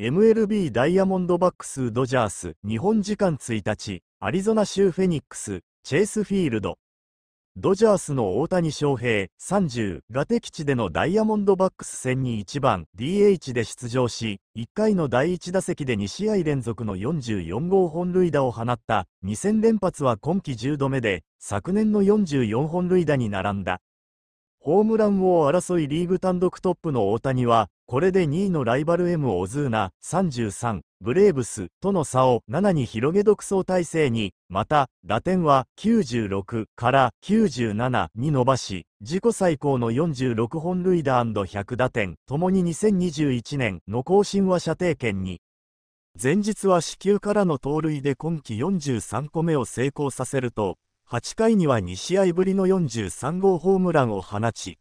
MLB ダイヤモンドバックスドジャース日本時間1日アリゾナ州フェニックスチェイスフィールドドジャースの大谷翔平30が敵地でのダイヤモンドバックス戦に1番 DH で出場し1回の第1打席で2試合連続の44号本塁打を放った2戦連発は今季10度目で昨年の44本塁打に並んだホームラン王争いリーグ単独トップの大谷はこれで2位のライバル M オズーナ、33、ブレーブスとの差を7に広げ独走体制に、また、打点は96から97に伸ばし、自己最高の46本塁打 &100 打点、ともに2021年の更新は射程圏に。前日は死球からの盗塁で今季43個目を成功させると、8回には2試合ぶりの43号ホームランを放ち、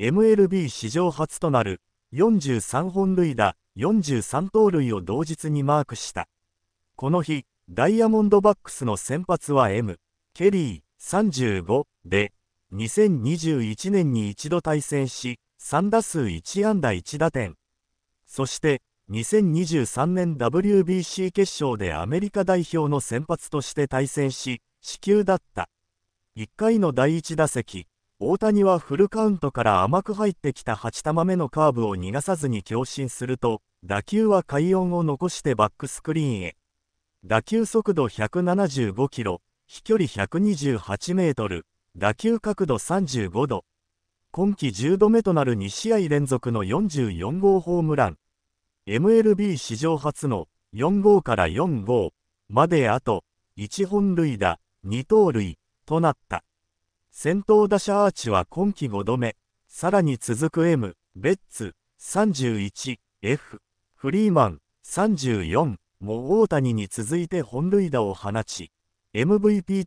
MLB 史上初となる43本塁打、43盗塁を同日にマークした。この日、ダイヤモンドバックスの先発は M、ケリー35で、2021年に一度対戦し、3打数1安打1打点。そして、2023年 WBC 決勝でアメリカ代表の先発として対戦し、死球だった。1回の第1打席、大谷はフルカウントから甘く入ってきた8球目のカーブを逃がさずに強振すると、打球は快音を残してバックスクリーンへ。打球速度175キロ、飛距離128メートル、打球角度35度。今季10度目となる2試合連続の44号ホームラン。MLB 史上初の4号から4号まであと1本塁打、2盗塁となった。先頭打者アーチは今季5度目、さらに続く M、ベッツ、31、F、フリーマン、34も大谷に続いて本塁打を放ち、MVP